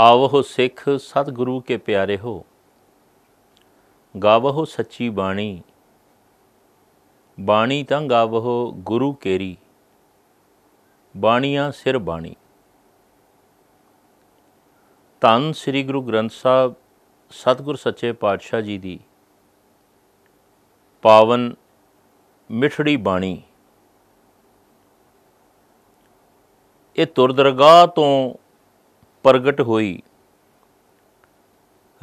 ਆਵਹੁ ਸਿੱਖ ਸਤਿਗੁਰੂ ਕੇ ਪਿਆਰੇ ਹੋ ਗਾਵਹੁ ਸੱਚੀ ਬਾਣੀ ਬਾਣੀ ਤਾਂ ਗਾਵਹੁ ਗੁਰੂ ਕੇਰੀ ਬਾਣੀਆਂ ਸਿਰ ਬਾਣੀ ਤਨ ਸ੍ਰੀ ਗੁਰੂ ਗ੍ਰੰਥ ਸਾਹਿਬ ਸਤਿਗੁਰ ਸੱਚੇ ਪਾਤਸ਼ਾਹ ਜੀ ਦੀ ਪਾਵਨ ਮਿਠੜੀ ਬਾਣੀ ਇਹ ਤੁਰਦਰਗਾਹ ਤੋਂ ਪ੍ਰਗਟ ਹੋਈ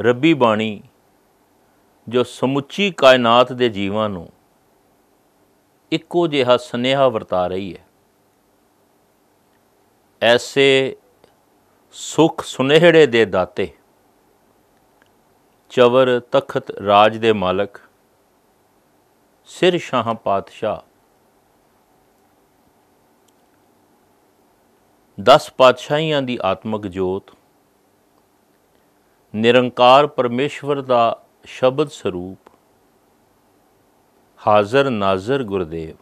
ਰੱਬੀ ਬਾਣੀ ਜੋ ਸਮੁੱਚੀ ਕਾਇਨਾਤ ਦੇ ਜੀਵਾਂ ਨੂੰ ਇੱਕੋ ਜਿਹਾ ਸਨੇਹਾ ਵਰਤਾ ਰਹੀ ਹੈ ਐਸੇ ਸੁਖ ਸੁਨੇਹੜੇ ਦੇ ਦਾਤੇ ਚਵਰ ਤਖਤ ਰਾਜ ਦੇ ਮਾਲਕ ਸਿਰ ਸ਼ਾਹ ਪਾਤਸ਼ਾਹ ਦਸ ਪਾਤਸ਼ਾਹੀਆਂ ਦੀ ਆਤਮਿਕ ਜੋਤ ਨਿਰੰਕਾਰ ਪਰਮੇਸ਼ਵਰ ਦਾ ਸ਼ਬਦ ਸਰੂਪ ਹਾਜ਼ਰ ਨਾਜ਼ਰ ਗੁਰਦੇਵ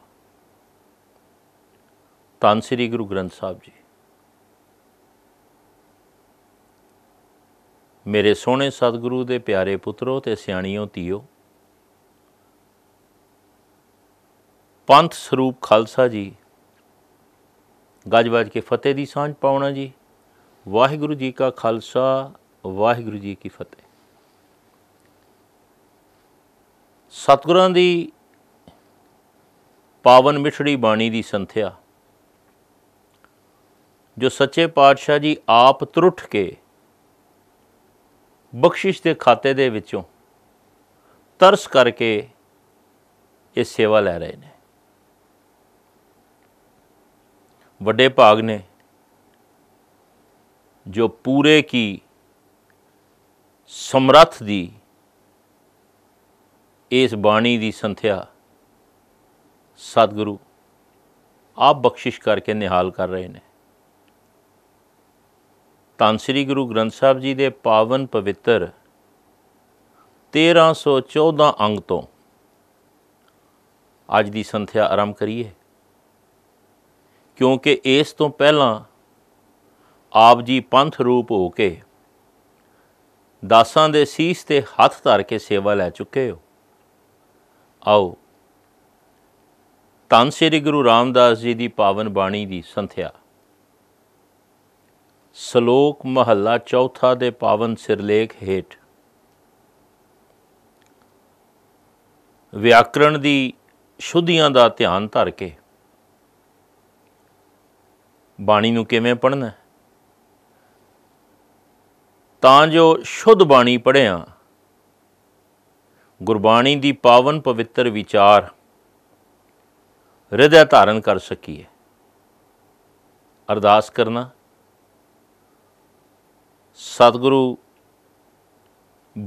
ਤਾਂ ਸ੍ਰੀ ਗੁਰੂ ਗ੍ਰੰਥ ਸਾਹਿਬ ਜੀ ਮੇਰੇ ਸੋਹਣੇ ਸਤਿਗੁਰੂ ਦੇ ਪਿਆਰੇ ਪੁੱਤਰੋ ਤੇ ਸਿਆਣੀਓ ਧੀਓ ਪੰਥ ਸਰੂਪ ਖਾਲਸਾ ਜੀ ਗੱਜ ਵੱਜ ਕੇ ਫਤਿਹ ਦੀ ਸਾਂਝ ਪਾਉਣਾ ਜੀ ਵਾਹਿਗੁਰੂ ਜੀ ਕਾ ਖਾਲਸਾ ਵਾਹਿਗੁਰੂ ਜੀ ਕੀ ਫਤਿਹ ਸਤਿਗੁਰਾਂ ਦੀ ਪਾਵਨ ਮਿਠੜੀ ਬਾਣੀ ਦੀ ਸੰਥਿਆ ਜੋ ਸੱਚੇ ਪਾਤਸ਼ਾਹ ਜੀ ਆਪ ਤਰੁੱਠ ਕੇ ਬਖਸ਼ਿਸ਼ ਦੇ ਖਾਤੇ ਦੇ ਵਿੱਚੋਂ ਤਰਸ ਕਰਕੇ ਇਹ ਸੇਵਾ ਲੈ ਰਹੇ ਨੇ ਵੱਡੇ ਭਾਗ ਨੇ ਜੋ ਪੂਰੇ ਕੀ ਸਮਰੱਥ ਦੀ ਇਸ ਬਾਣੀ ਦੀ ਸੰਥਿਆ ਸਤਿਗੁਰੂ ਆਪ ਬਖਸ਼ਿਸ਼ ਕਰਕੇ ਨਿਹਾਲ ਕਰ ਰਹੇ ਨੇ ਤਾਂ ਸ੍ਰੀ ਗੁਰੂ ਗ੍ਰੰਥ ਸਾਹਿਬ ਜੀ ਦੇ ਪਾਵਨ ਪਵਿੱਤਰ 1314 ਅੰਗ ਤੋਂ ਅੱਜ ਦੀ ਸੰਥਿਆ ਆਰੰਭ ਕਰੀਏ ਕਿਉਂਕਿ ਇਸ ਤੋਂ ਪਹਿਲਾਂ ਆਪ ਜੀ ਪੰਥ ਰੂਪ ਹੋ ਕੇ ਦਾਸਾਂ ਦੇ ਸੀਸ ਤੇ ਹੱਥ ਧਰ ਕੇ ਸੇਵਾ ਲੈ ਚੁੱਕੇ ਹੋ ਆਓ ਤਾਂ ਸ੍ਰੀ ਗੁਰੂ ਰਾਮਦਾਸ ਜੀ ਦੀ ਪਾਵਨ ਬਾਣੀ ਦੀ ਸੰਥਿਆ ਸ਼ਲੋਕ ਮਹੱਲਾ ਚੌਥਾ ਦੇ ਪਾਵਨ ਸਿਰਲੇਖ ਹੇਠ ਵਿਆਕਰਣ ਦੀ ਸ਼ੁੱਧੀਆਂ ਦਾ ਧਿਆਨ ਧਰ ਕੇ ਬਾਣੀ ਨੂੰ ਕਿਵੇਂ ਪੜਨਾ ਤਾਂ ਜੋ ਸ਼ੁੱਧ ਬਾਣੀ ਪੜਿਆ ਗੁਰਬਾਣੀ ਦੀ ਪਾਵਨ ਪਵਿੱਤਰ ਵਿਚਾਰ ਹਿਰਦੈ ਧਾਰਨ ਕਰ ਸਕੀਏ ਅਰਦਾਸ ਕਰਨਾ ਸਤਿਗੁਰੂ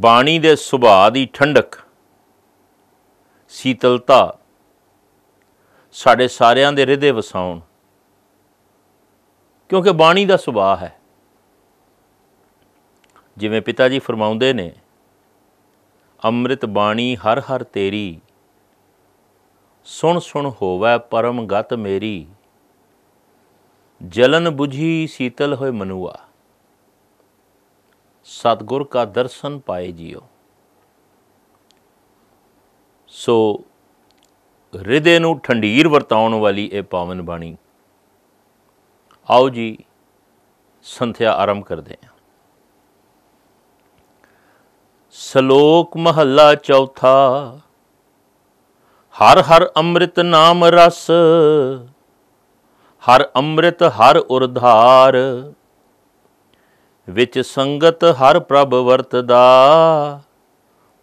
ਬਾਣੀ ਦੇ ਸੁਭਾਅ ਦੀ ਠੰਡਕ ਸ਼ੀਤਲਤਾ ਸਾਡੇ ਸਾਰਿਆਂ ਦੇ ਹਿਰਦੇ ਵਸਾਉਣ ਕਿਉਂਕਿ ਬਾਣੀ ਦਾ ਸੁਭਾਅ ਹੈ ਜਿਵੇਂ ਪਿਤਾ ਜੀ ਫਰਮਾਉਂਦੇ ਨੇ ਅੰਮ੍ਰਿਤ ਬਾਣੀ ਹਰ ਹਰ ਤੇਰੀ ਸੁਣ ਸੁਣ ਹੋਵੇ ਪਰਮ ਗਤ ਮੇਰੀ ਜਲਨ 부ਝੀ ਸੀਤਲ ਹੋਏ ਮਨੁਆ ਸਤਗੁਰ ਕਾ ਦਰਸ਼ਨ ਪਾਏ ਜਿਓ ਸੋ ਹਿਰਦੇ ਨੂੰ ਠੰਡੀਰ ਵਰਤਾਉਣ ਵਾਲੀ ਇਹ ਪਾਵਨ ਬਾਣੀ ਆਓ ਜੀ ਸੰਥਿਆ ਆਰੰਭ ਕਰਦੇ ਹਾਂ ਸ਼ਲੋਕ ਮਹੱਲਾ ਚੌਥਾ ਹਰ ਹਰ ਅੰਮ੍ਰਿਤ ਨਾਮ ਰਸ ਹਰ ਅੰਮ੍ਰਿਤ ਹਰ ਉਰਧਾਰ ਵਿੱਚ ਸੰਗਤ ਹਰ ਪ੍ਰਭ ਵਰਤਦਾ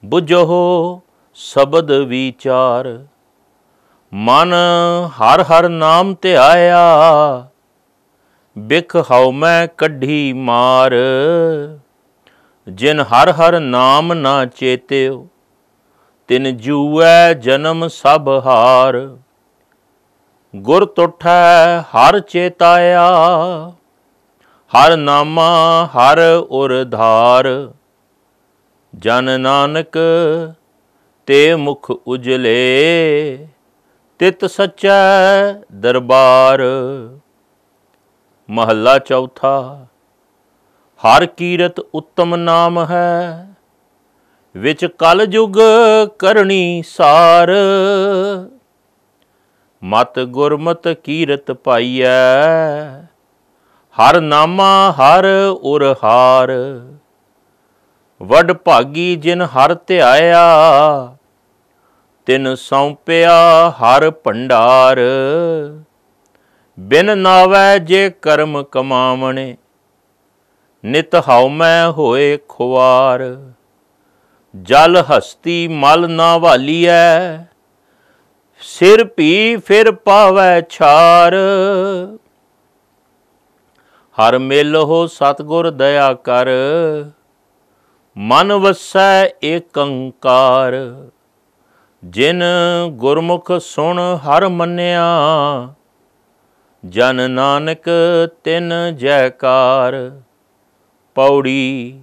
ਬੁਝੋ ਸ਼ਬਦ ਵਿਚਾਰ ਮਨ ਹਰ ਹਰ ਨਾਮ ਧਿਆਇਆ ਬਿਖ ਹਉ ਮੈਂ ਕੱਢੀ ਮਾਰ ਜਿਨ ਹਰ ਹਰ ਨਾਮ ਨਾ ਚੇਤਿਓ ਤਿਨ ਜੂਐ ਜਨਮ ਸਭ ਹਾਰ ਗੁਰ ਤੁਠੈ ਹਰ ਚੇਤਾਇਆ ਹਰ ਨਾਮਾ ਹਰ ਉਰ ਧਾਰ ਜਨ ਨਾਨਕ ਤੇ ਮੁਖ ਉਜਲੇ ਤਿਤ ਸਚੈ ਦਰਬਾਰ ਮਹੱਲਾ ਚੌਥਾ ਹਰ ਕੀਰਤ ਉੱਤਮ ਨਾਮ ਹੈ ਵਿੱਚ ਕਲ ਯੁਗ ਕਰਨੀ ਸਾਰ ਮਤ ਗੁਰਮਤ ਕੀਰਤ ਪਾਈਐ ਹਰ ਨਾਮਾ ਹਰ ਉਰ ਹਾਰ ਵਡ ਭਾਗੀ ਜਿਨ ਹਰ ਧਿਆਇਆ ਤਿਨ ਸੌਂਪਿਆ ਹਰ ਭੰਡਾਰ ਬਿਨ ਨਾਵੇ ਜੇ ਕਰਮ ਕਮਾਵਣੇ ਨਿਤ ਹਉ ਮੈਂ ਹੋਏ ਖੁਵਾਰ ਜਲ ਹਸਤੀ ਮਲ ਨਾ ਵਾਲੀਐ ਸਿਰ ਭੀ ਫਿਰ ਪਾਵੈ ਛਾਰ ਹਰ ਮਿਲ ਹੋ ਸਤਗੁਰ ਦਇਆ ਕਰ ਮਨ ਵਸੈ ਏਕੰਕਾਰ ਜਿਨ ਗੁਰਮੁਖ ਸੁਣ ਹਰ ਮੰਨਿਆ ਜਨ ਨਾਨਕ ਤਿਨ ਜੈਕਾਰ ਪੌੜੀ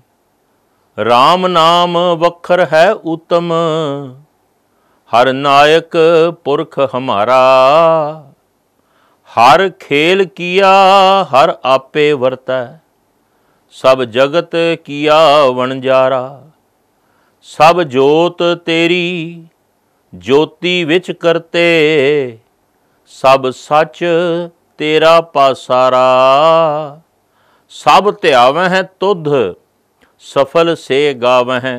RAM ਨਾਮ ਵਖਰ ਹੈ ਉਤਮ ਹਰ ਨਾਇਕ ਪੁਰਖ ਹਮਾਰਾ ਹਰ ਖੇਲ ਕੀਆ ਹਰ ਆਪੇ ਵਰਤਾ ਸਭ ਜਗਤ ਕੀਆ ਵਣਜਾਰਾ ਸਭ ਜੋਤ ਤੇਰੀ ਜੋਤੀ ਵਿੱਚ ਕਰਤੇ ਸਭ ਸੱਚ ਤੇਰਾ ਪਾਸਾਰਾ ਸਭ ਧਿਆਵਹਿ ਹੈ ਤੁਧ ਸਫਲ ਸੇ ਗਾਵਹਿ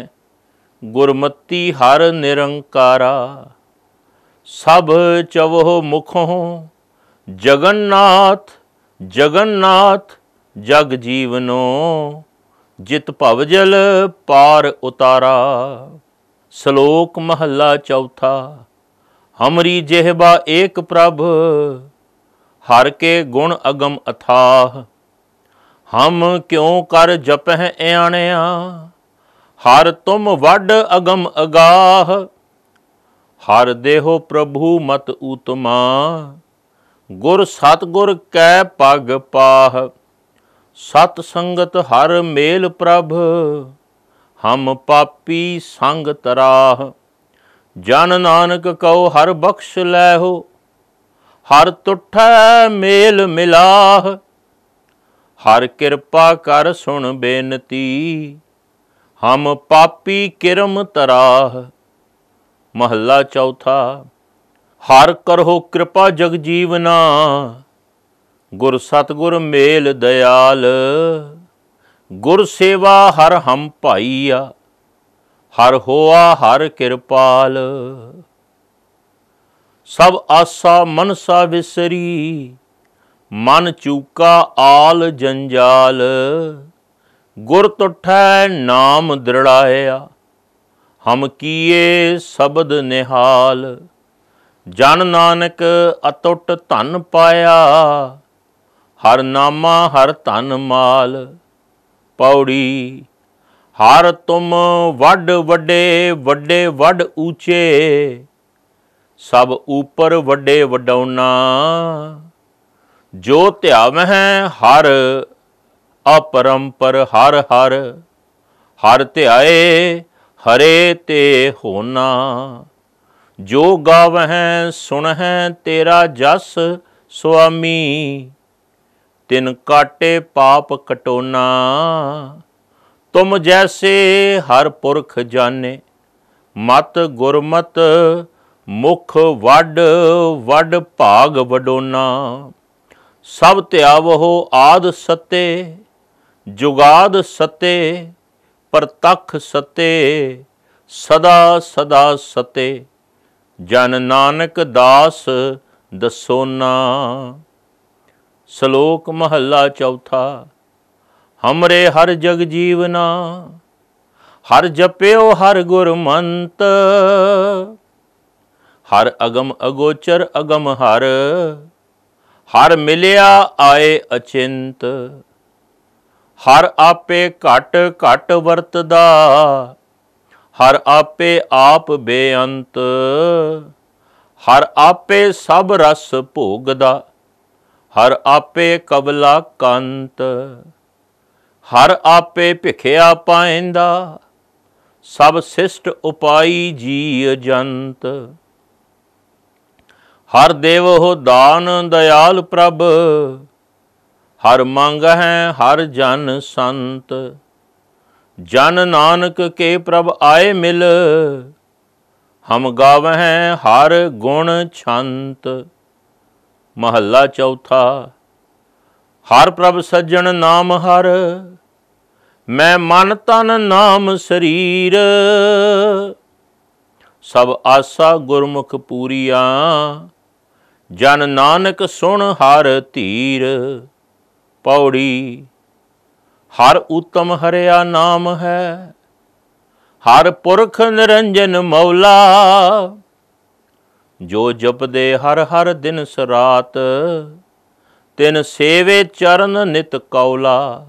ਗੁਰਮਤੀ ਹਰ ਨਿਰੰਕਾਰਾ ਸਭ ਚਵਹ ਮੁਖੋ ਜਗਨਨਾਥ ਜਗਨਨਾਥ ਜਗ ਜੀਵਨੋ ਜਿਤ ਭਵਜਲ ਪਾਰ ਉਤਾਰਾ ਸ਼ਲੋਕ ਮਹੱਲਾ ਚੌਥਾ ਹਮਰੀ ਜਿਹਬਾ ਏਕ ਪ੍ਰਭ ਹਰ ਕੇ ਗੁਣ ਅਗਮ ਅਥਾਹ ਹਮ ਕਿਉ ਕਰ ਜਪਹਿ ਇਆਣਿਆ ਹਰ ਤੁਮ ਵੱਡ ਅਗਮ ਅਗਾਹ ਹਰ ਦੇਹੋ ਪ੍ਰਭੂ ਮਤ ਊਤਮਾ ਗੁਰ ਸਤਗੁਰ ਕੈ ਪਗ ਪਾਹ ਸਤ ਸੰਗਤ ਹਰ ਮੇਲ ਪ੍ਰਭ ਹਮ ਪਾਪੀ ਸੰਗ ਤਰਾਹ ਜਨ ਨਾਨਕ ਕਉ ਹਰ ਬਖਸ਼ ਲੈਹੋ ਹਰ ਤੁਠੈ ਮੇਲ ਮਿਲਾਹ ਹਰ ਕਿਰਪਾ ਕਰ ਸੁਣ ਬੇਨਤੀ ਹਮ ਪਾਪੀ ਕਿਰਮ ਤਰਾਹ ਮਹੱਲਾ ਚੌਥਾ ਹਰ ਕਰੋ ਕਿਰਪਾ ਜਗ ਜੀਵਨਾ ਗੁਰ ਸਤਗੁਰ ਮੇਲ ਦਿਆਲ ਗੁਰ ਸੇਵਾ ਹਰ ਹਮ ਭਾਈਆ ਹਰ ਹੋਆ ਹਰ ਕਿਰਪਾਲ ਸਭ ਆਸਾ ਮਨਸਾ ਵਿਸਰੀ ਮਨ ਚੂਕਾ ਆਲ ਜੰਜਾਲ ਗੁਰ ਟੁੱਠੈ ਨਾਮ ਦ੍ਰਿੜਾਇਆ ਹਮ ਕੀਏ ਸ਼ਬਦ ਨਿਹਾਲ ਜਨ ਨਾਨਕ ਅਤੁੱਟ ਧਨ ਪਾਇਆ ਹਰ ਨਾਮਾ ਹਰ ਧਨ ਮਾਲ ਪੌੜੀ ਹਰ ਤੁਮ ਵੱਡ ਵੱਡੇ ਵੱਡੇ ਵੱਡ ਉੱਚੇ ਸਭ ਉਪਰ ਵੱਡੇ ਵਡਾਉਣਾ ਜੋ ਧਿਆਵਹਿ ਹਰ ਅਪਰੰਪਰ ਹਰ ਹਰ ਹਰ ਧਿਆਏ ਹਰੇ ਤੇ ਹੋਣਾ ਜੋ ਗਾਵਹਿ ਸੁਣਹਿ ਤੇਰਾ ਜਸ ਸੁਆਮੀ ਤਿਨ ਕਾਟੇ ਪਾਪ ਕਟੋਨਾ ਤੁਮ ਜੈਸੇ ਹਰ ਪੁਰਖ ਜਾਣੇ ਮਤ ਗੁਰਮਤ ਮੁਖ ਵੱਡ ਵੱਡ ਭਾਗ ਵਡੋਨਾ ਸਭ ਧਿਆਵੋ ਆਦ ਸਤੇ ਜੁਗਾਦ ਸਤੇ ਪ੍ਰਤਖ ਸਤੇ ਸਦਾ ਸਦਾ ਸਤੇ ਜਨ ਨਾਨਕ ਦਾਸ ਦਸੋਨਾ ਸ਼ਲੋਕ ਮਹੱਲਾ ਚੌਥਾ ਹਮਰੇ ਹਰ ਜਗ ਜੀਵਨਾ ਹਰ ਜਪਿਓ ਹਰ ਗੁਰਮੰਤ ਹਰ ਅਗਮ ਅਗੋਚਰ ਅਗਮ ਹਰ ਹਰ ਮਿਲਿਆ ਆਏ ਅਚਿੰਤ ਹਰ ਆਪੇ ਘਟ ਘਟ ਵਰਤਦਾ ਹਰ ਆਪੇ ਆਪ ਬੇਅੰਤ ਹਰ ਆਪੇ ਸਭ ਰਸ ਭੋਗਦਾ ਹਰ ਆਪੇ ਕਬਲਾ ਕੰਤ ਹਰ ਆਪੇ ਭਿਖਿਆ ਪਾਇੰਦਾ ਸਭ ਸਿਸ਼ਟ ਉਪਾਈ ਜੀ ਅਜੰਤ ਹਰ ਦੇਵ ਹੋ ਦਾਨ ਦਇਆਲ ਪ੍ਰਭ ਹਰ ਮੰਗ ਹੈ ਹਰ ਜਨ ਸੰਤ ਜਨ ਨਾਨਕ ਕੇ ਪ੍ਰਭ ਆਏ ਮਿਲ ਹਮ ਗਾਵਹਿ ਹਰ ਗੁਣ ਛੰਤ ਮਹੱਲਾ ਚੌਥਾ ਹਰ ਪ੍ਰਭ ਸੱਜਣ ਨਾਮ ਹਰ ਮੈਂ ਮਨ ਤਨ ਨਾਮ ਸਰੀਰ ਸਭ ਆਸਾ ਗੁਰਮੁਖ ਪੂਰੀਆਂ ਜਨ ਨਾਨਕ ਸੁਣ ਹਰ ਧੀਰ ਪੌੜੀ ਹਰ ਉਤਮ ਹਰਿਆ ਨਾਮ ਹੈ ਹਰ ਪੁਰਖ ਨਿਰੰਜਨ ਮੌਲਾ ਜੋ ਜਪਦੇ ਹਰ ਹਰ ਦਿਨ ਸਰਾਤ ਤਿਨ ਸੇਵੇ ਚਰਨ ਨਿਤ ਕੌਲਾ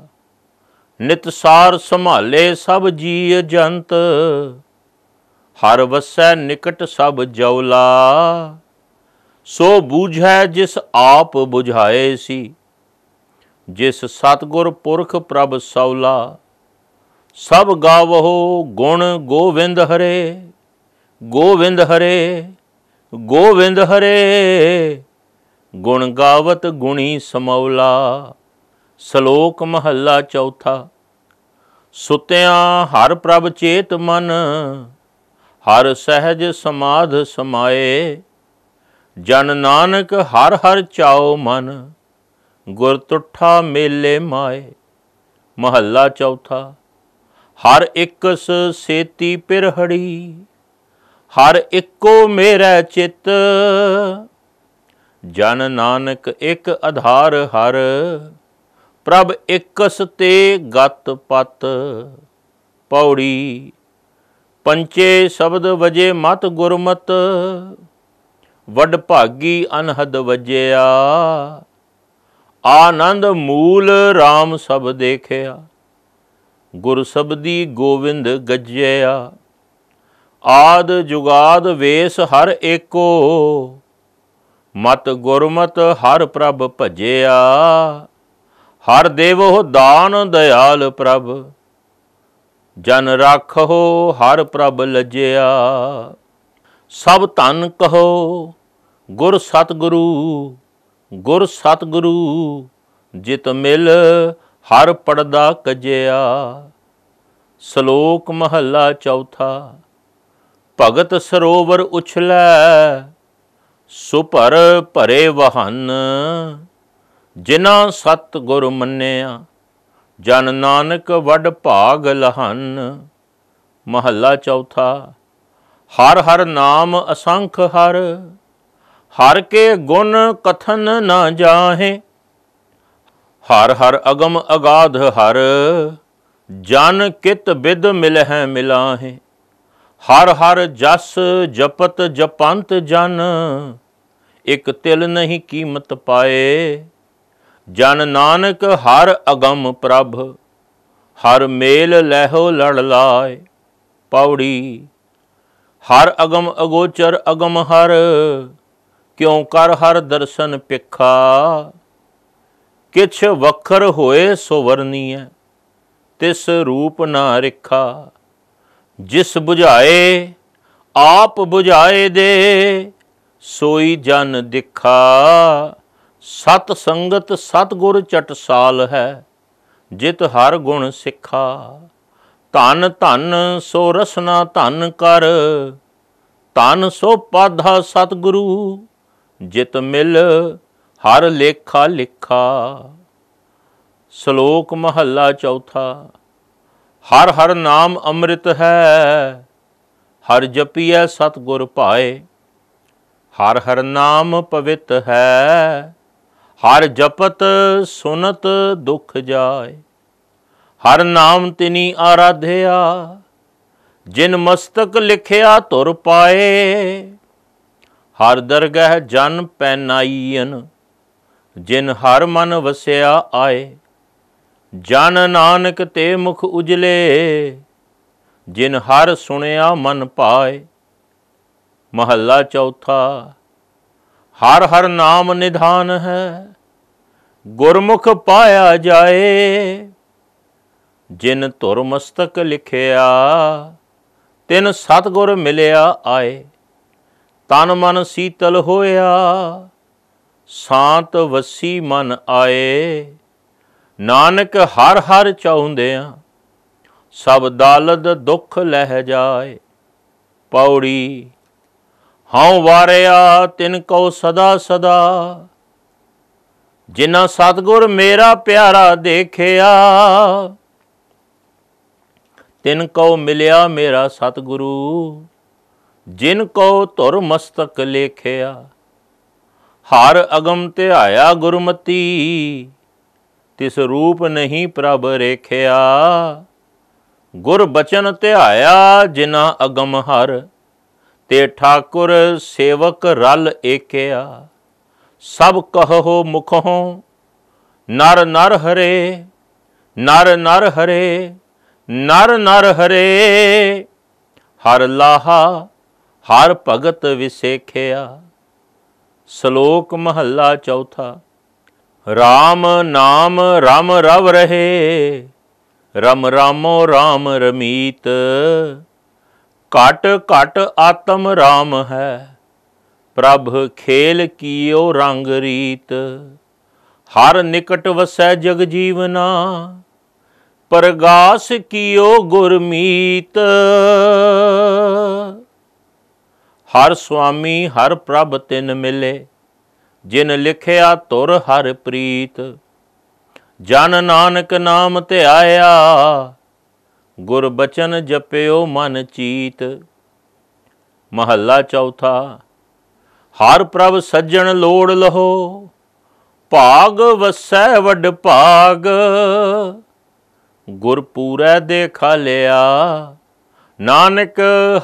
ਨਿਤ ਸਾਰ ਸੰਭਾਲੇ ਸਭ ਜੀਅ ਜੰਤ ਹਰ ਵਸੈ ਨਿਕਟ ਸਭ ਜੌਲਾ ਸੋ ਬੂਝੈ ਜਿਸ ਆਪ ਬੁਝਾਏ ਸੀ ਜਿਸ ਸਤਗੁਰ ਪੁਰਖ ਪ੍ਰਭ ਸੌਲਾ ਸਭ ਗਾਵਹੁ ਗੁਣ ਗੋਵਿੰਦ ਹਰੇ ਗੋਵਿੰਦ ਹਰੇ ਗੋਵਿੰਦ ਹਰੇ ਗੁਣ ਗਾਵਤ ਗੁਣੀ ਸਮੌਲਾ ਸ਼ਲੋਕ ਮਹੱਲਾ ਚੌਥਾ ਸੁਤਿਆਂ ਹਰ ਪ੍ਰਭ ਚੇਤ ਮਨ ਹਰ ਸਹਿਜ ਸਮਾਧ ਸਮਾਏ ਜਨ ਨਾਨਕ ਹਰ ਹਰ ਚਾਉ ਮਨ ਗੁਰ ਤੁਠਾ ਮੇਲੇ ਮਾਏ ਮਹੱਲਾ ਚੌਥਾ ਹਰ ਇੱਕ ਸੇਤੀ ਪਿਰਹੜੀ ਹਰ ਇੱਕੋ ਮੇਰਾ ਚਿੱਤ ਜਨ ਨਾਨਕ ਇੱਕ ਆਧਾਰ ਹਰ ਪ੍ਰਭ ਇੱਕਸ ਤੇ ਗਤ ਪਤ ਪੌੜੀ ਪੰਚੇ ਸ਼ਬਦ ਵਜੇ ਮਤ ਗੁਰਮਤ ਵੱਡ ਭਾਗੀ ਅਨਹਦ ਵਜਿਆ ਆਨੰਦ ਮੂਲ RAM ਸਭ ਦੇਖਿਆ ਗੁਰ ਸਬਦੀ ਗੋਵਿੰਦ ਗੱਜਿਆ ਆਦ ਜੁਗਾਦ ਵੇਸ ਹਰ ਏਕੋ ਮਤ ਗੁਰਮਤ ਹਰ ਪ੍ਰਭ ਭਜਿਆ ਹਰ ਦੇਵੋ ਦਾਨ ਦਿਆਲ ਪ੍ਰਭ ਜਨ ਰੱਖੋ ਹਰ ਪ੍ਰਭ ਲਜਿਆ ਸਭ ਧਨ ਕਹੋ ਗੁਰ ਸਤਗੁਰੂ ਗੁਰ ਸਤਗੁਰੂ ਜਿਤ ਮਿਲ ਹਰ ਪੜਦਾ ਕਜਿਆ ਸ਼ਲੋਕ ਮਹੱਲਾ ਚੌਥਾ ਭਗਤ ਸਰੋਵਰ ਉਛਲੈ ਸੁਪਰ ਭਰੇ ਵਹਨ ਜਿਨ੍ਹਾਂ ਸਤ ਗੁਰ ਮੰਨਿਆ ਜਨ ਨਾਨਕ ਵੱਡ ਭਾਗ ਲਹਨ ਮਹੱਲਾ ਚੌਥਾ ਹਰ ਹਰ ਨਾਮ ਅਸੰਖ ਹਰ ਹਰ ਕੇ ਗੁਣ ਕਥਨ ਨਾ ਜਾਹੇ ਹਰ ਹਰ ਅਗਮ ਅਗਾਧ ਹਰ ਜਨ ਕਿਤ ਵਿਦ ਮਿਲ ਹੈ ਮਿਲਾਹੇ ਹਰ ਹਰ ਜਸ ਜਪਤ ਜਪੰਤ ਜਨ ਇਕ ਤਿਲ ਨਹੀਂ ਕੀਮਤ ਪਾਏ ਜਨ ਨਾਨਕ ਹਰ ਅਗਮ ਪ੍ਰਭ ਹਰ ਮੇਲ ਲਹਿਓ ਲੜ ਲਾਏ ਪੌੜੀ ਹਰ ਅਗਮ ਅਗੋਚਰ ਅਗਮ ਹਰ ਕਿਉ ਕਰ ਹਰ ਦਰਸ਼ਨ ਪਿਖਾ ਕਿਛ ਵਖਰ ਹੋਏ ਸੋ ਵਰਨੀਐ ਤਿਸ ਰੂਪ ਨਾ ਰਿਖਾ ਜਿਸ 부ਝਾਏ ਆਪ 부ਝਾਏ ਦੇ ਸੋਈ ਜਨ ਦਿਖਾ ਸਤ ਸੰਗਤ ਸਤ ਗੁਰ ਚਟਸਾਲ ਹੈ ਜਿਤ ਹਰ ਗੁਣ ਸਿਖਾ ਧਨ ਧਨ ਸੋ ਰਸਨਾ ਧਨ ਕਰ ਧਨ ਸੋ ਪਾਧਾ ਸਤਗੁਰੂ ਜਿਤ ਮਿਲ ਹਰ ਲੇਖਾ ਲਿਖਾ ਸ਼ਲੋਕ ਮਹੱਲਾ ਚੌਥਾ ਹਰ ਹਰ ਨਾਮ ਅੰਮ੍ਰਿਤ ਹੈ ਹਰ ਜਪੀਐ ਸਤਗੁਰ ਪਾਏ ਹਰ ਹਰ ਨਾਮ ਪਵਿੱਤ ਹੈ ਹਰ ਜਪਤ ਸੁਨਤ ਦੁਖ ਜਾਏ ਹਰ ਨਾਮ ਤਿਨੀ ਆਰਾਧਿਆ ਜਿਨ ਮਸਤਕ ਲਿਖਿਆ ਤੁਰ ਪਾਏ ਹਰ ਦਰਗਹਿ ਜਨ ਪੈਨਾਈਨ ਜਿਨ ਹਰ ਮਨ ਵਸਿਆ ਆਏ ਜਨ ਨਾਨਕ ਤੇ ਮੁਖ ਉਜਲੇ ਜਿਨ ਹਰ ਸੁਣਿਆ ਮਨ ਪਾਏ ਮਹੱਲਾ ਚੌਥਾ ਹਰ ਹਰ ਨਾਮ ਨਿਧਾਨ ਹੈ ਗੁਰਮੁਖ ਪਾਇਆ ਜਾਏ ਜਿਨ ਧੁਰ ਮਸਤਕ ਲਿਖਿਆ ਤਿਨ ਸਤਗੁਰ ਮਿਲਿਆ ਆਏ ਤਨ ਮਨ ਸੀਤਲ ਹੋਇਆ ਸ਼ਾਂਤ ਵਸੀ ਮਨ ਆਏ ਨਾਨਕ ਹਰ ਹਰ ਚਾਹੁੰਦੇ ਆ ਸਭ ਦਾਲਦ ਦੁੱਖ ਲਹਿ ਜਾਏ ਪੌੜੀ ਹਉ ਵਾਰਿਆ ਤਿਨ ਕੋ ਸਦਾ ਸਦਾ ਜਿਨ੍ਹਾਂ ਸਤਗੁਰ ਮੇਰਾ ਪਿਆਰਾ ਦੇਖਿਆ ਤਿਨ ਕਉ ਮਿਲਿਆ ਮੇਰਾ ਸਤਿਗੁਰੂ ਜਿਨ ਕਉ ਧੁਰ ਮਸਤਕ ਲੇਖਿਆ ਹਰ ਅਗਮ ਧਿਆਇਆ ਗੁਰਮਤੀ ਤਿਸ ਰੂਪ ਨਹੀਂ ਪ੍ਰਭ ਰੇਖਿਆ ਗੁਰ ਬਚਨ ਧਿਆਇਆ ਜਿਨਾ ਅਗਮ ਹਰ ਤੇ ਠਾਕੁਰ ਸੇਵਕ ਰਲ ਏਕਿਆ ਸਭ ਕਹੋ ਮੁਖੋਂ ਨਰ ਨਰ ਹਰੇ ਨਰ ਨਰ ਹਰੇ ਨਰ ਨਰ ਹਰੇ ਹਰ ਲਾਹਾ ਹਰ ਭਗਤ ਵਿਸੇਖਿਆ ਸ਼ਲੋਕ ਮਹੱਲਾ ਚੌਥਾ RAM ਨਾਮ ਰਮ ਰਵ ਰਹੇ ਰਮ ਰਾਮੋ RAM ਰਮੀਤ ਘਟ ਘਟ ਆਤਮ RAM ਹੈ ਪ੍ਰਭ ਖੇਲ ਕੀਓ ਰੰਗ ਰੀਤ ਹਰ ਨਿਕਟ ਵਸੈ ਜਗ ਜੀਵਨਾ ਪ੍ਰਗਾਸ ਕੀਓ ਗੁਰਮੀਤ ਹਰ ਸੁਆਮੀ ਹਰ ਪ੍ਰਭ ਤਿਨ ਮਿਲੇ ਜਿਨ ਲਿਖਿਆ ਤੁਰ ਹਰ ਪ੍ਰੀਤ ਜਨ ਨਾਨਕ ਨਾਮ ਧਿਆਇਆ ਗੁਰ ਬਚਨ ਜਪਿਓ ਮਨ ਚੀਤ ਮਹੱਲਾ ਚੌਥਾ ਹਰ ਪ੍ਰਭ ਸੱਜਣ ਲੋੜ ਲਹੋ ਭਾਗ ਵਸੈ ਵੱਡ ਭਾਗ ਗੁਰਪੂਰੈ ਦੇਖਾ ਲਿਆ ਨਾਨਕ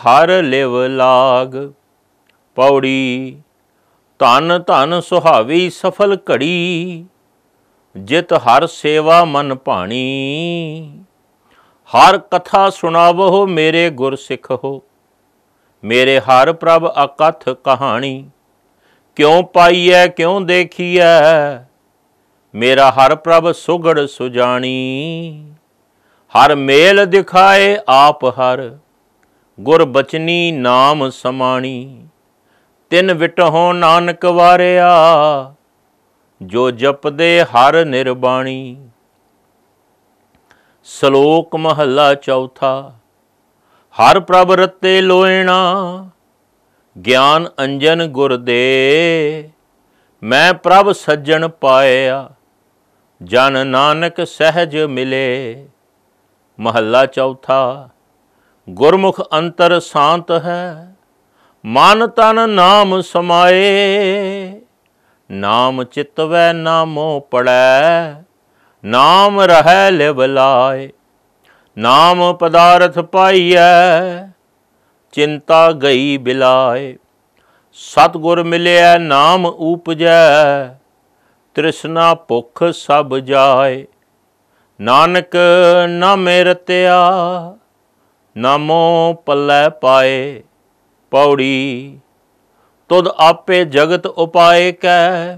ਹਰ ਲਿਵ ਲਾਗ ਪੌੜੀ ਧਨ ਧਨ ਸੁਹਾਵੀ ਸਫਲ ਘੜੀ ਜਿਤ ਹਰ ਸੇਵਾ ਮਨ ਭਾਣੀ ਹਰ ਕਥਾ ਸੁਣਾਵੋ ਮੇਰੇ ਗੁਰ ਸਿੱਖ ਹੋ ਮੇਰੇ ਹਰ ਪ੍ਰਭ ਅਕਥ ਕਹਾਣੀ ਕਿਉ ਪਾਈਐ ਕਿਉ ਦੇਖੀਐ ਮੇਰਾ ਹਰ ਪ੍ਰਭ ਸੁਗੜ ਸੁਜਾਣੀ ਹਰ ਮੇਲ ਦਿਖਾਏ ਆਪ ਹਰ ਗੁਰ ਬਚਨੀ ਨਾਮ ਸਮਾਣੀ ਤਿੰਨ ਵਿਟਹੁ ਨਾਨਕ ਵਾਰਿਆ ਜੋ ਜਪਦੇ ਹਰ ਨਿਰਬਾਣੀ ਸ਼ਲੋਕ ਮਹੱਲਾ ਚੌਥਾ ਹਰ ਪ੍ਰਭ ਰਤੇ ਲੋਇਣਾ ਗਿਆਨ ਅੰਜਨ ਗੁਰ ਦੇ ਮੈਂ ਪ੍ਰਭ ਸੱਜਣ ਪਾਇਆ ਜਨ ਨਾਨਕ ਸਹਿਜ ਮਿਲੇ ਮਹੱਲਾ ਚੌਥਾ ਗੁਰਮੁਖ ਅੰਤਰ ਸ਼ਾਂਤ ਹੈ ਮਨ ਤਨ ਨਾਮ ਸਮਾਏ ਨਾਮ ਚਿਤ ਵੈ ਨਾਮੋ ਪੜੈ ਨਾਮ ਰਹੈ ਲਿਵਲਾਏ ਨਾਮ ਪਦਾਰਥ ਪਾਈਐ ਚਿੰਤਾ ਗਈ ਬਿਲਾਏ ਸਤਗੁਰ ਮਿਲਿਆ ਨਾਮ ਉਪਜੈ ਤ੍ਰਿਸ਼ਨਾ ਭੁਖ ਸਭ ਜਾਏ ਨਾਨਕ ਨਾਮੇ ਰਤਿਆ ਨਾਮੋ ਪੱਲੇ ਪਾਏ ਪੌੜੀ ਤੁਧ ਆਪੇ ਜਗਤ ਉਪਾਏ ਕੈ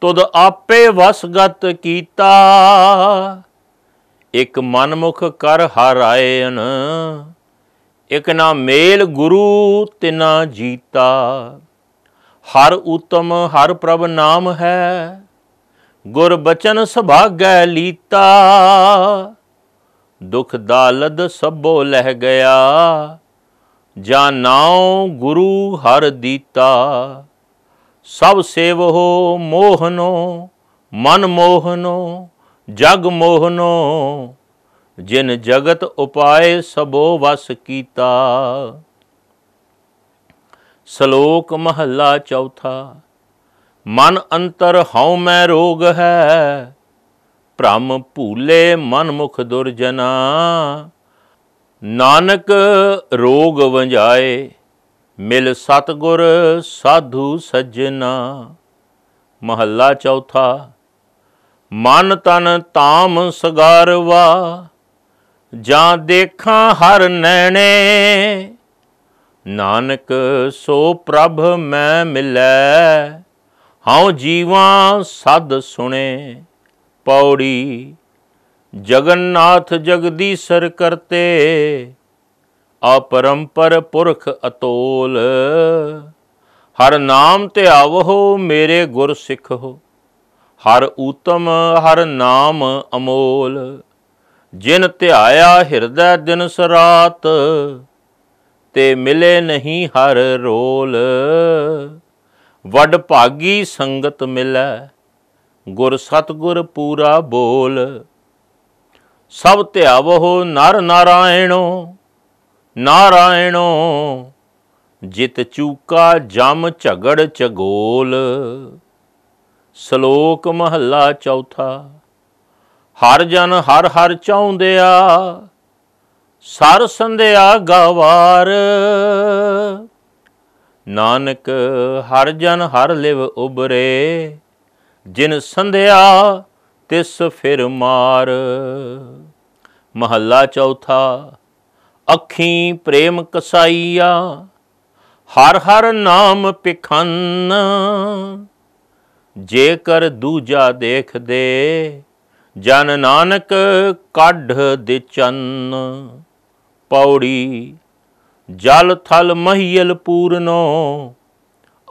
ਤੁਧ ਆਪੇ ਵਸਗਤ ਕੀਤਾ ਇਕ ਮਨਮੁਖ ਕਰ ਹਰਾਇਨ ਇਕ ਨਾ ਮੇਲ ਗੁਰੂ ਤਿਨਾ ਜੀਤਾ ਹਰ ਉਤਮ ਹਰ ਪ੍ਰਭ ਨਾਮ ਹੈ ਗੁਰਬਚਨ ਸੁਭਾਗੈ ਲੀਤਾ ਦੁਖ ਦਾਲਦ ਸਭੋ ਲਹਿ ਗਿਆ ਨਾਉ ਗੁਰੂ ਹਰ ਦੀਤਾ ਸਭ ਸੇਵੋ ਮੋਹਨੋ ਮਨ ਮੋਹਨੋ ਜਗ ਮੋਹਨੋ ਜਿਨ ਜਗਤ ਉਪਾਏ ਸਭੋ ਵਸ ਕੀਤਾ ਸ਼ਲੋਕ ਮਹੱਲਾ ਚੌਥਾ ਮਨ ਅੰਤਰ ਹਉ ਮੈ ਰੋਗ ਹੈ ਭ੍ਰਮ ਭੂਲੇ ਮਨ ਮੁਖ ਦੁਰਜਨਾ ਨਾਨਕ ਰੋਗ ਵੰਜਾਏ ਮਿਲ ਸਤਗੁਰ ਸਾਧੂ ਸੱਜਣਾ ਮਹੱਲਾ ਚੌਥਾ ਮਨ ਤਨ ਤਾਮ ਸਗਾਰਵਾ ਜਾਂ ਦੇਖਾਂ ਹਰ ਨੈਣੇ ਨਾਨਕ ਸੋ ਪ੍ਰਭ ਮੈਂ ਮਿਲੈ ਹਉ ਜੀਵਾ ਸਦ ਸੁਣੇ ਪੌੜੀ ਜਗਨਨਾਥ ਜਗਦੀਸ਼ਰ ਕਰਤੇ ਅਪਰੰਪਰ ਪੁਰਖ ਅਤੋਲ ਹਰ ਨਾਮ ਤੇ ਆਵੋ ਮੇਰੇ ਗੁਰ ਸਿੱਖ ਹੋ ਹਰ ਊਤਮ ਹਰ ਨਾਮ ਅਮੋਲ ਜਿਨ ਧਿਆਇਆ ਹਿਰਦੈ ਦਿਨ ਸਰਾਤ ਤੇ ਮਿਲੇ ਨਹੀਂ ਹਰ ਰੋਲ ਵੱਡ ਭਾਗੀ ਸੰਗਤ ਮਿਲੈ ਗੁਰ ਸਤਗੁਰ ਪੂਰਾ ਬੋਲ ਸਭ ਧਿਆਵੋ ਨਰ ਨਾਰਾਇਣੋ ਨਾਰਾਇਣੋ ਜਿਤ ਚੂਕਾ ਜਮ ਝਗੜ ਚਗੋਲ ਸ਼ਲੋਕ ਮਹੱਲਾ ਚੌਥਾ ਹਰ ਜਨ ਹਰ ਹਰ ਚਾਉਂਦਿਆ ਸਰ ਸੰਧਿਆ ਗਵਾਰ ਨਾਨਕ ਹਰ ਜਨ ਹਰ ਲਿਵ ਉਬਰੇ ਜਿਨ ਸੰਧਿਆ ਤਿਸ ਫਿਰ ਮਾਰ ਮਹੱਲਾ ਚੌਥਾ ਅੱਖੀ ਪ੍ਰੇਮ ਕਸਾਈਆ ਹਰ ਹਰ ਨਾਮ ਪਿਖੰਨ ਜੇਕਰ ਦੂਜਾ ਦੇਖਦੇ ਜਨ ਨਾਨਕ ਕੱਢ ਦੇ ਚੰਨ ਪੌੜੀ ਜਲ ਥਲ ਮਹੀਲ ਪੂਰਨੋ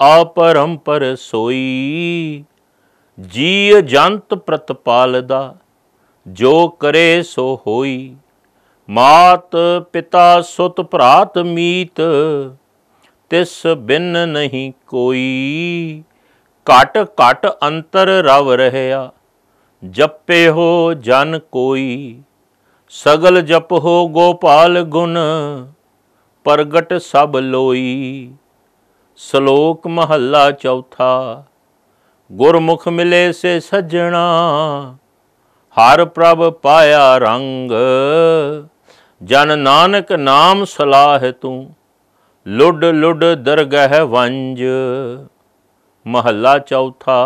ਅਪਰੰਪਰ ਸੋਈ ਜੀ ਜੰਤ ਪ੍ਰਤਪਾਲਦਾ ਜੋ ਕਰੇ ਸੋ ਹੋਈ ਮਾਤ ਪਿਤਾ ਸੁਤ ਭਰਾਤ ਮੀਤ ਤਿਸ ਬਿਨ ਨਹੀਂ ਕੋਈ ਘਟ ਘਟ ਅੰਤਰ ਰਵ ਰਹਿਆ ਜੱਪੇ ਹੋ ਜਨ ਕੋਈ ਸਗਲ ਜਪ ਹੋ ਗੋਪਾਲ ਗੁਣ ਪ੍ਰਗਟ ਸਭ ਲੋਈ ਸ਼ਲੋਕ ਮਹੱਲਾ ਚੌਥਾ ਗੁਰਮੁਖ ਮਿਲੇ ਸੇ ਸੱਜਣਾ ਹਰ ਪ੍ਰਭ ਪਾਇਆ ਰੰਗ ਜਨ ਨਾਨਕ ਨਾਮ ਸਲਾਹ ਤੂੰ ਲੁੱਡ ਲੁੱਡ ਦਰਗਹਿ ਵੰਜ ਮਹੱਲਾ ਚੌਥਾ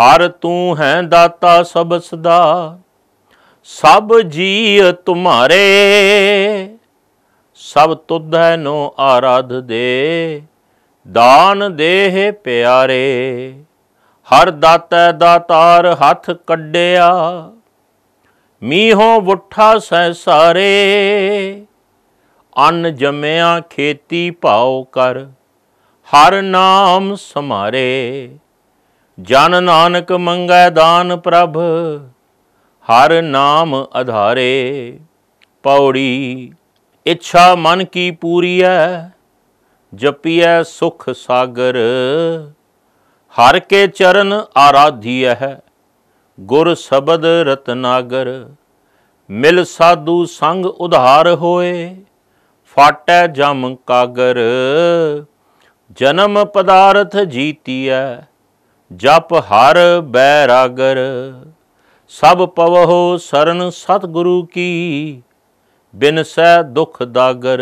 ਹਰ ਤੂੰ ਹੈ ਦਾਤਾ ਸਭ ਸਦਾ ਸਭ ਜੀ ਤੁਮਾਰੇ ਸਭ ਤੁਧ ਹੈ ਨੋ ਆਰਾਧ ਦੇ ਦਾਨ ਦੇਹ ਪਿਆਰੇ ਹਰ ਦਾਤਾ ਦਾਤਾਰ ਹੱਥ ਕੱਢਿਆ ਮੀਹੋ ਵੁੱਠਾ ਸੈ ਸਾਰੇ ਅੰਨ ਜਮਿਆ ਖੇਤੀ ਭਾਉ ਕਰ ਹਰ ਨਾਮ ਸਮਾਰੇ ਜਨ ਨਾਨਕ ਮੰਗੈ ਦਾਨ ਪ੍ਰਭ ਹਰ ਨਾਮ ਆਧਾਰੇ ਪੌੜੀ ਇੱਛਾ ਮਨ ਕੀ ਪੂਰੀ ਐ ਜਪੀਐ ਸੁਖ ਸਾਗਰ ਹਰ ਕੇ ਚਰਨ ਆਰਾਧਿਐ ਗੁਰ ਸ਼ਬਦ ਰਤਨਾਗਰ ਮਿਲ ਸਾਧੂ ਸੰਗ ਉਧਾਰ ਹੋਏ ਫਾਟੈ ਜਮ ਕਾਗਰ ਜਨਮ ਪਦਾਰਥ ਜੀਤੀਐ ਜਪ ਹਰ ਬੈਰਾਗਰ ਸਭ ਪਵਹੁ ਸਰਨ ਸਤਗੁਰੂ ਕੀ ਬਿਨ ਸਹਿ ਦੁਖ ਦਾਗਰ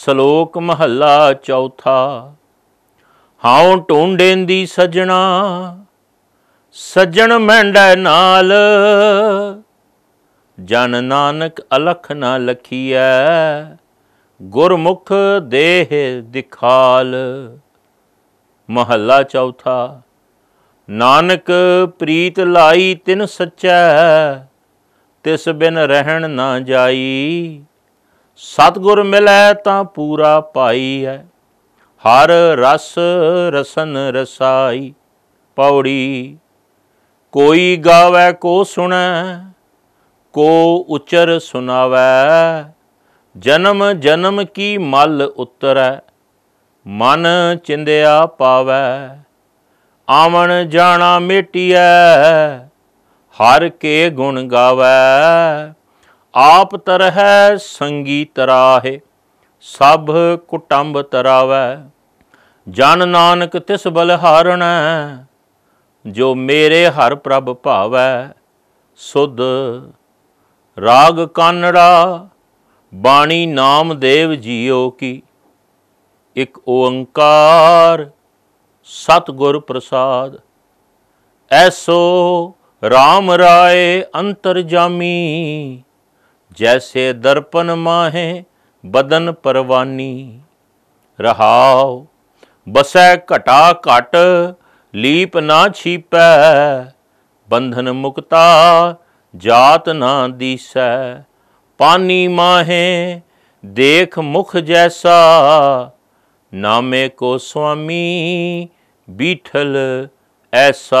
ਸ਼ਲੋਕ ਮਹੱਲਾ ਚੌਥਾ ਹਾਉ ਟੁੰਡੇਂ ਦੀ ਸਜਣਾ ਸੱਜਣ ਮੈਂਡੈ ਨਾਲ ਜਨ ਨਾਨਕ ਅਲਖ ਨਾ ਲਖੀਐ ਗੁਰਮੁਖ ਦੇਹ ਦਿਖਾਲ ਮਹੱਲਾ ਚੌਥਾ ਨਾਨਕ ਪ੍ਰੀਤ ਲਾਈ ਤਿਨ ਸੱਚੈ ਤਿਸ ਬਿਨ ਰਹਿਣ ਨਾ ਜਾਈ ਸਤਗੁਰ ਮਿਲੈ ਤਾਂ ਪੂਰਾ ਪਾਈ ਹੈ ਹਰ ਰਸ ਰਸਨ ਰਸਾਈ ਪੌੜੀ ਕੋਈ ਗਾਵੇ ਕੋ ਸੁਣੈ ਕੋ ਉਚਰ ਸੁਣਾਵੇ ਜਨਮ ਜਨਮ ਕੀ ਮਲ ਉਤਰੈ ਮਨ ਚਿੰਦਿਆ ਪਾਵੇ ਆਵਣ ਜਾਣਾ ਮਿਟਿਐ ਹਰ ਕੇ ਗੁਣ ਗਾਵੇ ਆਪ ਤਰਹਿ ਸੰਗੀ ਤਰਾਹੇ ਸਭ ਕੁਟੰਬ ਤਰਾਵੇ ਜਨ ਨਾਨਕ ਤਿਸ ਬਲ ਹਾਰਣ ਜੋ ਮੇਰੇ ਹਰ ਪ੍ਰਭ ਭਾਵੈ ਸੁਧ ਰਾਗ ਕਾਨੜਾ ਬਾਣੀ ਨਾਮਦੇਵ ਜੀਓ ਕੀ ਇੱਕ ਓੰਕਾਰ ਸਤਗੁਰ ਪ੍ਰਸਾਦ ਐਸੋ RAM ਰਾਏ ਅੰਤਰਜਾਮੀ ਜੈਸੇ ਦਰਪਨ ਮਾਹੇ ਬਦਨ ਪਰਵਾਨੀ ਰਹਾਉ ਬਸੈ ਘਟਾ ਘਟ ਲੀਪ ਨਾ ਛੀਪੈ ਬੰਧਨ ਮੁਕਤਾ ਜਾਤ ਨਾ ਦੀਸੈ ਪਾਨੀ ਮਾਹੇ ਦੇਖ ਮੁਖ ਜੈਸਾ ਨਾਮੇ ਕੋ ਸੁਆਮੀ ਬੀਠਲ ਐਸਾ